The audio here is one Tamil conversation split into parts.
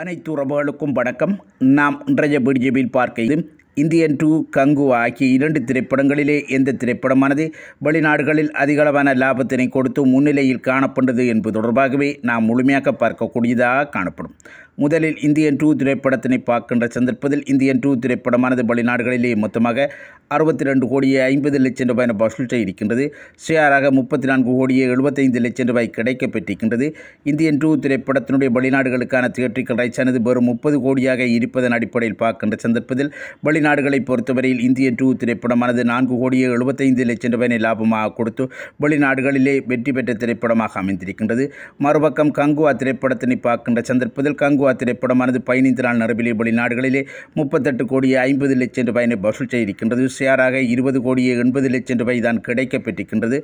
அனைத்து உறவுகளுக்கும் வணக்கம் நாம் இன்றைய பிடிஜபியில் பார்க்க இந்தியன் டூ கங்கு ஆகிய இரண்டு திரைப்படங்களிலே எந்த திரைப்படமானது வெளிநாடுகளில் அதிகளவான லாபத்தினை கொடுத்து முன்னிலையில் காணப்பட்டது என்பது தொடர்பாகவே நாம் முழுமையாக பார்க்கக்கூடியதாக காணப்படும் முதலில் இந்தியன் டூ திரைப்படத்தினை பார்க்கின்ற சந்தர்ப்பத்தில் இந்தியன் டூ திரைப்படமானது வெளிநாடுகளிலே மொத்தமாக அறுபத்தி ரெண்டு கோடியே ஐம்பது லட்சம் ரூபாய் வசூலிட்ட இருக்கின்றது சுயாராக முப்பத்தி நான்கு கோடியே எழுபத்தைந்து லட்சம் ரூபாய் கிடைக்கப்பெற்றிருக்கின்றது இந்தியன் டூ திரைப்படத்தினுடைய வெளிநாடுகளுக்கான தியேட்டரிக்கல் ரைட்ஸானது வெறும் முப்பது கோடியாக இருப்பதன் அடிப்படையில் பார்க்கின்ற சந்தர்ப்பத்தில் வெளிநாடுகளை பொறுத்தவரையில் இந்தியன் டூ திரைப்படமானது நான்கு கோடியே எழுபத்தைந்து லட்சம் ரூபாய் லாபமாக கொடுத்து வெளிநாடுகளிலே வெற்றி பெற்ற திரைப்படமாக அமைந்திருக்கின்றது மறுபக்கம் கங்குவா திரைப்படத்தினை பார்க்கின்ற சந்தர்ப்பத்தில் கங்குவா தேவா திரைப்படமானது பயணித்த நாள் நரபிலே வெளிநாடுகளிலே முப்பத்தெட்டு கோடியே ஐம்பது லட்சம் ரூபாயினை வசூல் செய்திருக்கின்றது சேராக இருபது கோடியே எண்பது லட்சம் ரூபாய் தான் கிடைக்கப்பெற்றிருக்கின்றது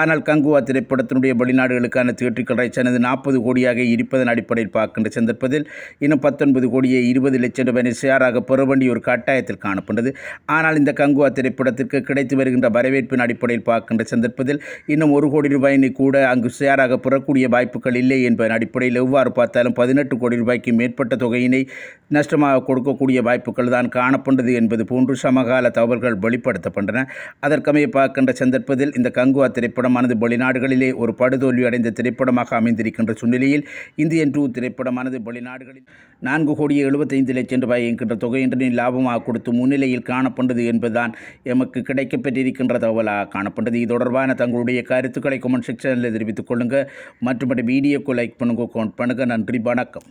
ஆனால் கங்குவா திரைப்படத்தினுடைய வெளிநாடுகளுக்கான தியேட்டர்கள் சென்றது நாற்பது கோடியாக இருப்பதன் அடிப்படையில் பார்க்கின்ற சந்தர்ப்பத்தில் இன்னும் பத்தொன்பது கோடியே இருபது லட்சம் ரூபாயினை சேராக பெற வேண்டிய ஒரு கட்டாயத்தில் காணப்பட்டது ஆனால் இந்த கங்குவா திரைப்படத்திற்கு கிடைத்து வருகின்ற வரவேற்பின் அடிப்படையில் பார்க்கின்ற சந்தர்ப்பத்தில் இன்னும் ஒரு கோடி ரூபாயினை கூட அங்கு சேராக பெறக்கூடிய வாய்ப்புகள் இல்லை என்பதன் அடிப்படையில் எவ்வாறு பார்த்தாலும் பதினெட்டு கோடி ரூபாய்க்கு ரூபாய்க்கு மேற்பட்ட தொகையினை நஷ்டமாக கொடுக்கக்கூடிய வாய்ப்புகள் தான் காணப்பட்டது என்பது போன்று சமகால தகவல்கள் வெளிப்படுத்தப்பட்டன அதற்கமைய பார்க்கின்ற சந்தர்ப்பத்தில் இந்த கங்குவா திரைப்படமானது வெளிநாடுகளிலே ஒரு படுதோல்வி அடைந்த திரைப்படமாக அமைந்திருக்கின்ற சூழ்நிலையில் இந்தியன் டூ திரைப்படமானது வெளிநாடுகளில் நான்கு கோடியே எழுபத்தைந்து லட்சம் ரூபாய் என்கின்ற தொகையினை லாபமாக கொடுத்து முன்னிலையில் காணப்பட்டது என்பதுதான் எமக்கு கிடைக்கப்பட்டிருக்கின்ற தகவலாக காணப்பட்டது இது தொடர்பான தங்களுடைய கருத்துக்களை கொமெண்ட் செக்ஷனில் தெரிவித்துக் கொள்ளுங்கள் மற்றும் வீடியோக்கு லைக் பண்ணுங்க கமெண்ட் பண்ணுங்கள் நன்றி வணக்கம்